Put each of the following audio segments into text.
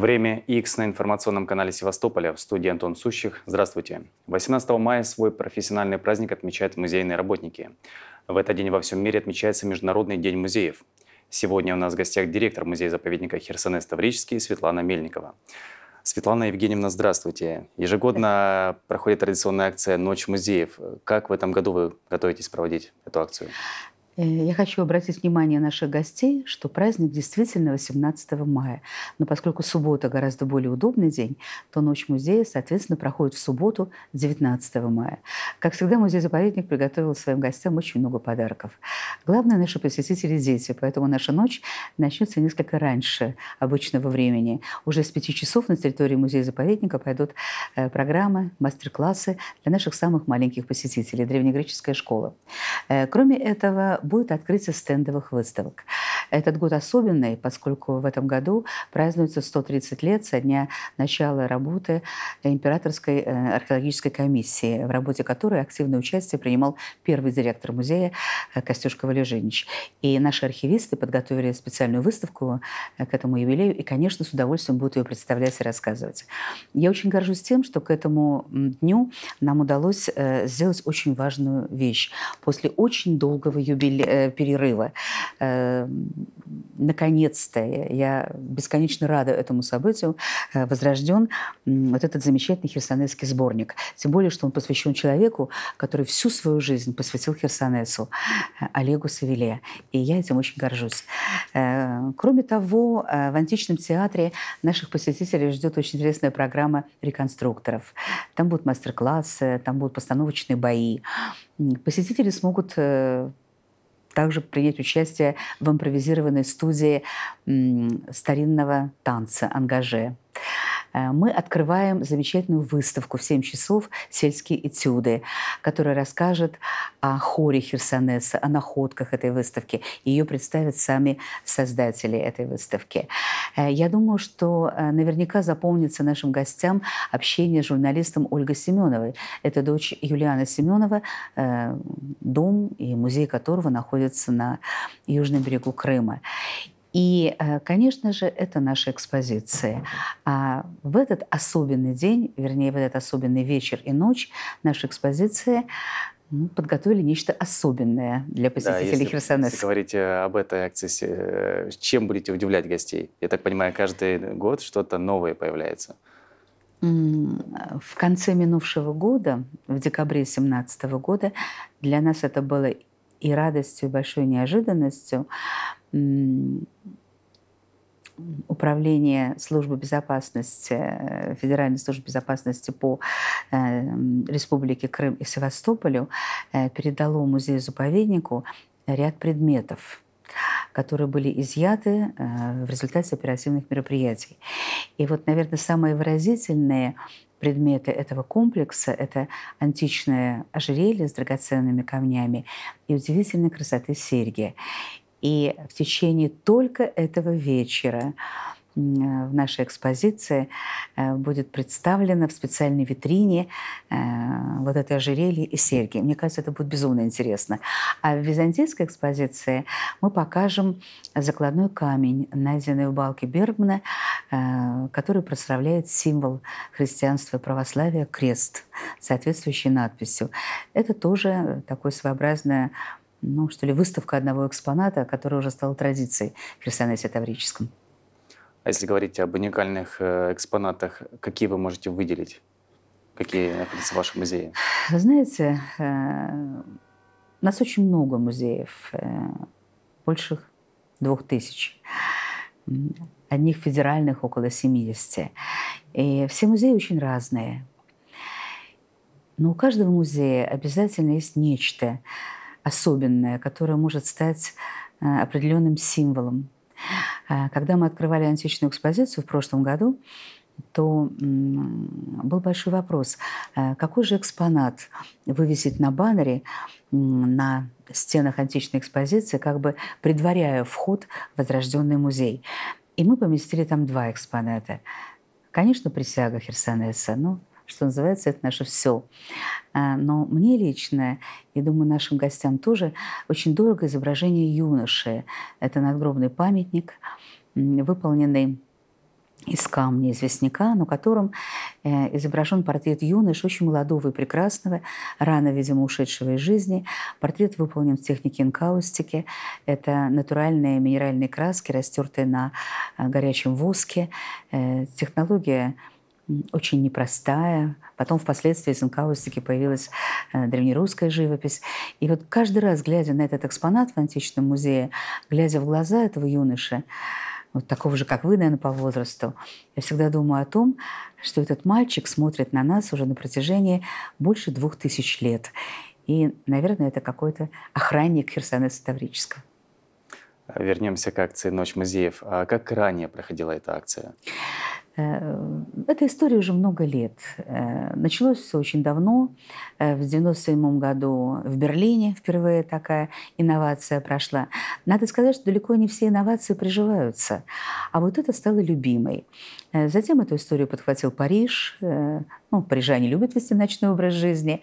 Время X на информационном канале Севастополя. В студии Антон Сущих. Здравствуйте. 18 мая свой профессиональный праздник отмечают музейные работники. В этот день во всем мире отмечается Международный день музеев. Сегодня у нас в гостях директор музея-заповедника Херсонес Таврический Светлана Мельникова. Светлана Евгеньевна, здравствуйте. Ежегодно проходит традиционная акция «Ночь музеев». Как в этом году вы готовитесь проводить эту акцию? Э, я хочу обратить внимание наших гостей, что праздник действительно 18 мая. Но поскольку суббота гораздо более удобный день, то ночь музея, соответственно, проходит в субботу 19 мая. Как всегда, музей-заповедник приготовил своим гостям очень много подарков. Главное, наши посетители – дети, поэтому наша ночь начнется несколько раньше обычного времени. Уже с пяти часов на территории музея-заповедника пойдут э, программы, мастер-классы для наших самых маленьких посетителей – древнегреческая школа. Э, кроме этого, будет открытие стендовых выставок. Этот год особенный, поскольку в этом году празднуется 130 лет со дня начала работы э, Императорской э, археологической комиссии, в работе которой активное участие принимал первый директор музея э, Костюшка Валежинич. И наши архивисты подготовили специальную выставку к этому юбилею и, конечно, с удовольствием будут ее представлять и рассказывать. Я очень горжусь тем, что к этому дню нам удалось сделать очень важную вещь. После очень долгого юбиле... перерыва наконец-то, я бесконечно рада этому событию, э, возрожден вот этот замечательный херсонесский сборник. Тем более, что он посвящен человеку, который всю свою жизнь посвятил Херсонесу, э, Олегу Савеле. И я этим очень горжусь. Э, кроме того, в античном театре наших посетителей ждет очень интересная программа реконструкторов. Там будут мастер-классы, там будут постановочные бои. Посетители смогут также принять участие в импровизированной студии старинного танца «Ангаже». Э, мы открываем замечательную выставку в 7 часов «Сельские этюды», которая расскажет о хоре Херсонеса, о находках этой выставки. Ее представят сами создатели этой выставки. Э, я думаю, что э, наверняка запомнится нашим гостям общение с журналистом Ольгой Семеновой. Это дочь Юлиана Семенова, э, дом и музей которого находится на южном берегу Крыма. И, конечно же, это наша экспозиция. А в этот особенный день, вернее, в этот особенный вечер и ночь наша экспозиция подготовили нечто особенное для посетителей да, Херсонеса. Если говорить э, об этой акции, э, чем будете удивлять гостей? Я так понимаю, каждый год что-то новое появляется. В конце минувшего года, в декабре 2017 года, для нас это было и радостью, и большой неожиданностью управление службы безопасности, э, Федеральной службы безопасности по эм, Республике Крым и Севастополю э, передало музею-заповеднику ряд предметов которые были изъяты э, в результате оперативных мероприятий. И вот, наверное, самые выразительные предметы этого комплекса. Это античное ожерелье с драгоценными камнями и удивительной красоты серьги. И в течение только этого вечера э, в нашей экспозиции э, будет представлено в специальной витрине э, вот это ожерелье и серьги. Мне кажется, это будет безумно интересно. А в византийской экспозиции мы покажем закладной камень, найденный в балке Бергмана, который прославляет символ христианства и православия – крест, соответствующий надписью. Это тоже такое своеобразное ну, что ли, выставка одного экспоната, которая уже стала традицией в Херсонесе Таврическом. А если говорить об уникальных э, экспонатах, какие вы можете выделить? Какие находятся в вашем музее? Вы знаете, э, у нас очень много музеев, э, больших двух тысяч. Одних федеральных около 70. И все музеи очень разные. Но у каждого музея обязательно есть нечто, особенное, которое может стать э, определенным символом. Э, когда мы открывали античную экспозицию в прошлом году, то был большой вопрос, э, какой же экспонат вывесить на баннере на стенах античной экспозиции, как бы предваряя вход в возрожденный музей. И мы поместили там два экспоната. Конечно, присяга Херсонеса, но что называется, это наше все. Э, но мне лично, и думаю, нашим гостям тоже, очень дорого изображение юноши. Это надгробный памятник, выполненный из камня известняка, на котором э, изображен портрет юноши, очень молодого и прекрасного, рано, видимо, ушедшего из жизни. Портрет выполнен в технике инкаустики. Это натуральные минеральные краски, растертые на э, горячем воске. Э, технология очень непростая. Потом впоследствии из Инкаустики появилась э, древнерусская живопись. И вот каждый раз, глядя на этот экспонат в античном музее, глядя в глаза этого юноши, вот такого же, как вы, наверное, по возрасту, я всегда думаю о том, что этот мальчик смотрит на нас уже на протяжении больше двух тысяч лет. И, наверное, это какой-то охранник Херсонеса Таврического. Вернемся к акции «Ночь музеев». А как ранее проходила эта акция? Э, эта история уже много лет. Э, началось все очень давно. Э, в 1997 году в Берлине впервые такая инновация прошла. Надо сказать, что далеко не все инновации приживаются. А вот это стало любимой. Затем эту историю подхватил Париж. Ну, парижане любят вести ночной образ жизни.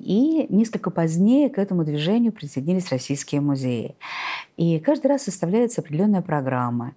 И несколько позднее к этому движению присоединились российские музеи. И каждый раз составляется определенная программа.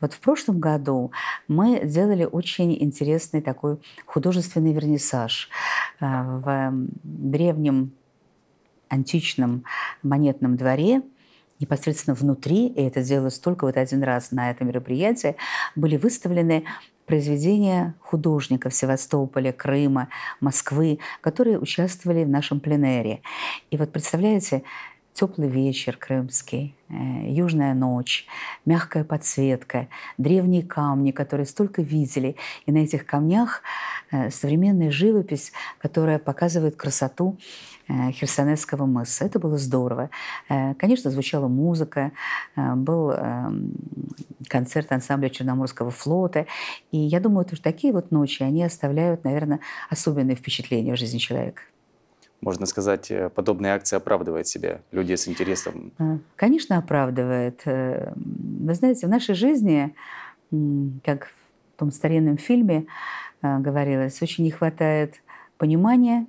Вот в прошлом году мы делали очень интересный такой художественный вернисаж э, в эм, древнем античном монетном дворе непосредственно внутри, и это делалось только вот один раз на этом мероприятии, были выставлены произведения художников Севастополя, Крыма, Москвы, которые участвовали в нашем пленэре. И вот представляете, теплый вечер крымский, э, южная ночь, мягкая подсветка, древние камни, которые столько видели. И на этих камнях э, современная живопись, которая показывает красоту э, Херсонесского мыса. Это было здорово. Конечно, звучала музыка, был эм, концерт ансамбля Черноморского флота. И я думаю, что такие вот ночи, они оставляют, наверное, особенные впечатления в жизни человека можно сказать, э, подобная акция оправдывает себя, люди с интересом? А, конечно, оправдывает. Э, вы знаете, в нашей жизни, как в том старинном фильме э, говорилось, очень не хватает понимания,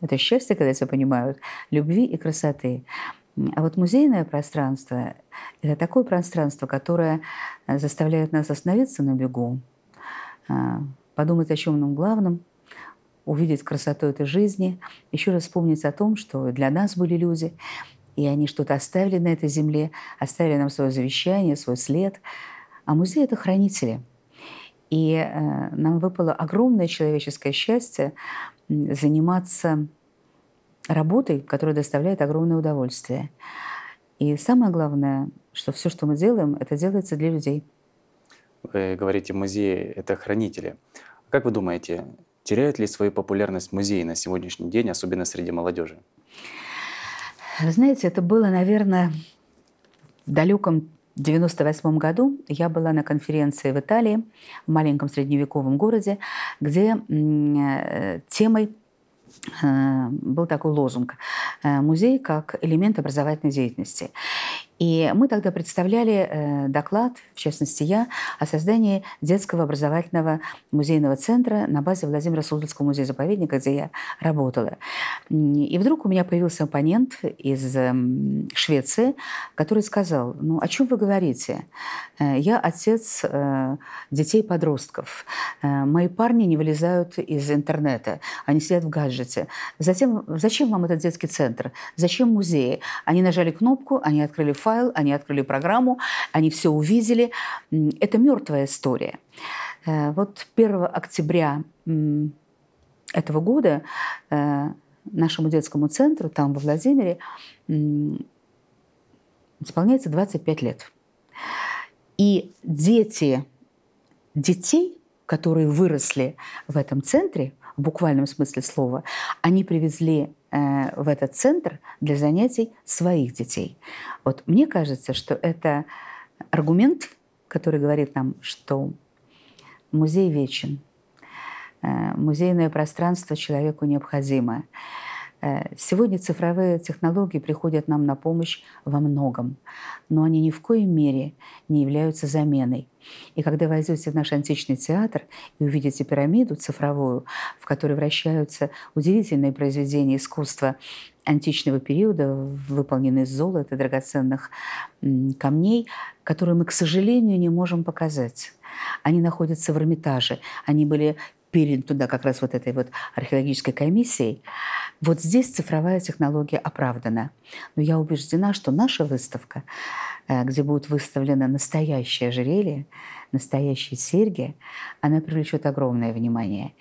это счастье, когда все понимают, любви и красоты. А вот музейное пространство – это такое пространство, которое заставляет нас остановиться на бегу, а, подумать о чем нам главном – увидеть красоту этой жизни, еще раз вспомнить о том, что для нас были люди, и они что-то оставили на этой земле, оставили нам свое завещание, свой след. А музей — это хранители. И э, нам выпало огромное человеческое счастье заниматься работой, которая доставляет огромное удовольствие. И самое главное, что все, что мы делаем, это делается для людей. Вы говорите, музеи — это хранители. Как вы думаете, Теряет ли свою популярность музей на сегодняшний день, особенно среди молодежи? Вы знаете, это было, наверное, в далеком 1998 году я была на конференции в Италии, в маленьком средневековом городе, где э, темой э, был такой лозунг э, «Музей как элемент образовательной деятельности». И мы тогда представляли э, доклад, в частности я, о создании детского образовательного музейного центра на базе Владимира Суздальского музея-заповедника, где я работала. И вдруг у меня появился оппонент из эм, Швеции, который сказал, ну о чем вы говорите? Э, я отец э, детей-подростков. Мои парни не вылезают из интернета, они сидят в гаджете. Затем, зачем вам этот детский центр? Зачем музеи? Они нажали кнопку, они открыли файл, они открыли программу, они все увидели. Это мертвая история. Э, вот 1 октября этого года э, нашему детскому центру, там во Владимире, исполняется 25 лет. И дети детей, которые выросли в этом центре, в буквальном смысле слова, они привезли Э, в этот центр для занятий своих детей. Вот мне кажется, что это аргумент, который говорит нам, что музей вечен, э, музейное пространство человеку необходимо. Э, сегодня цифровые технологии приходят нам на помощь во многом, но они ни в коей мере не являются заменой. И когда вы войдете в наш античный театр и увидите пирамиду цифровую, в которой вращаются удивительные произведения искусства античного периода, выполненные из золота и драгоценных камней, которые мы, к сожалению, не можем показать. Они находятся в Эрмитаже. Они были передан туда как раз вот этой вот археологической комиссией, вот здесь цифровая технология оправдана. Но я убеждена, что наша выставка, э, где будут выставлены настоящие ожерелья, настоящие серьги, она привлечет огромное внимание.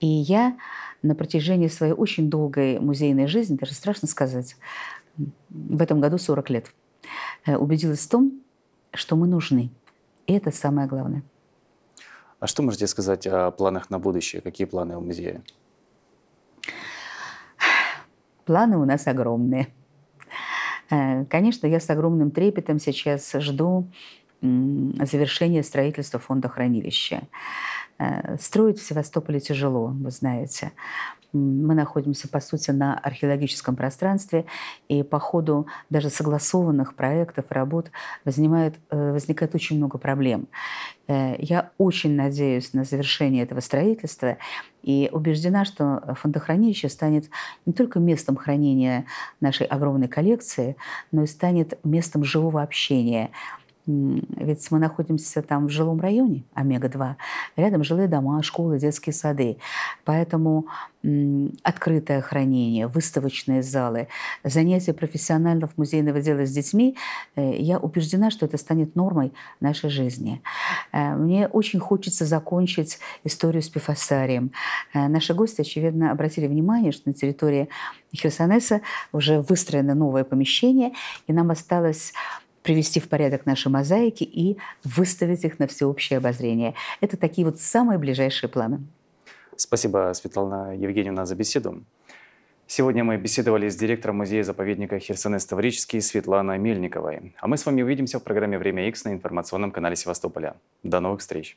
И я на протяжении своей очень долгой музейной жизни, даже страшно сказать, в этом году 40 лет, э, убедилась в том, что мы нужны. И это самое главное. А что можете сказать о планах на будущее? Какие планы у музея? Планы у нас огромные. Э, конечно, я с огромным трепетом сейчас жду завершения строительства фонда хранилища. Э, строить в Севастополе тяжело, вы знаете мы находимся, по сути, на археологическом пространстве, и по ходу даже согласованных проектов, работ возникает, э, возникает очень много проблем. Э, я очень надеюсь на завершение этого строительства и убеждена, что фондохранилище станет не только местом хранения нашей огромной коллекции, но и станет местом живого общения – ведь мы находимся там в жилом районе Омега-2. Рядом жилые дома, школы, детские сады. Поэтому открытое хранение, выставочные залы, занятия профессионалов музейного дела с детьми, э, я убеждена, что это станет нормой нашей жизни. Э, мне очень хочется закончить историю с Пифосарием. Э, наши гости, очевидно, обратили внимание, что на территории Херсонеса уже выстроено новое помещение, и нам осталось привести в порядок наши мозаики и выставить их на всеобщее обозрение. Это такие вот самые ближайшие планы. Спасибо, Светлана Евгеньевна, за беседу. Сегодня мы беседовали с директором музея-заповедника Херсонес Таврический Светланой Мельниковой. А мы с вами увидимся в программе «Время X на информационном канале Севастополя. До новых встреч!